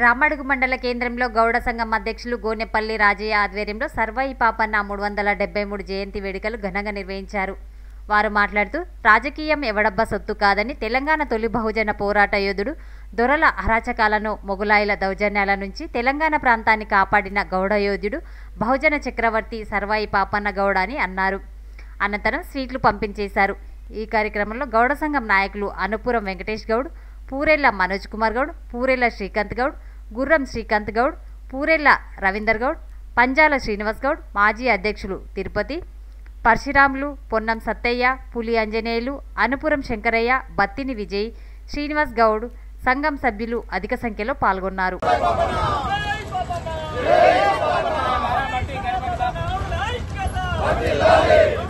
రామడుగు మండల కేంద్రంలో గౌడ సంఘం అధ్యక్షులు గోనెపల్లి రాజయ్య ఆధ్వర్యంలో సర్వాయి పాపన్న మూడు వందల డెబ్బై మూడు జయంతి వేడుకలు ఘనంగా నిర్వహించారు వారు మాట్లాడుతూ రాజకీయం ఎవడబ్బ సొత్తు కాదని తెలంగాణ తొలి బహుజన పోరాట యోధుడు దొరల అరాచకాలను మొగులాయిల దౌర్జన్యాల నుంచి తెలంగాణ ప్రాంతాన్ని కాపాడిన గౌడ యోధుడు బహుజన చక్రవర్తి సర్వాయి పాపన్న గౌడ అని అన్నారు అనంతరం స్వీట్లు పంపించేశారు ఈ కార్యక్రమంలో గౌడ సంఘం నాయకులు అనుపురం వెంకటేష్ గౌడ్ పూరెల్ల మనోజ్ కుమార్ గౌడ్ పూరెల్ల శ్రీకాంత్ గౌడ్ గుర్రం శ్రీకాంత్ గౌడ్ పూరెల్ల రవీందర్ గౌడ్ పంజాల శ్రీనివాస్ గౌడ్ మాజీ అధ్యక్షులు తిరుపతి పరశురాములు పొన్నం సత్తయ్య పులి అంజనేయులు అనుపురం శంకరయ్య బత్తిని విజయ్ శ్రీనివాస్ గౌడ్ సంఘం సభ్యులు అధిక సంఖ్యలో పాల్గొన్నారు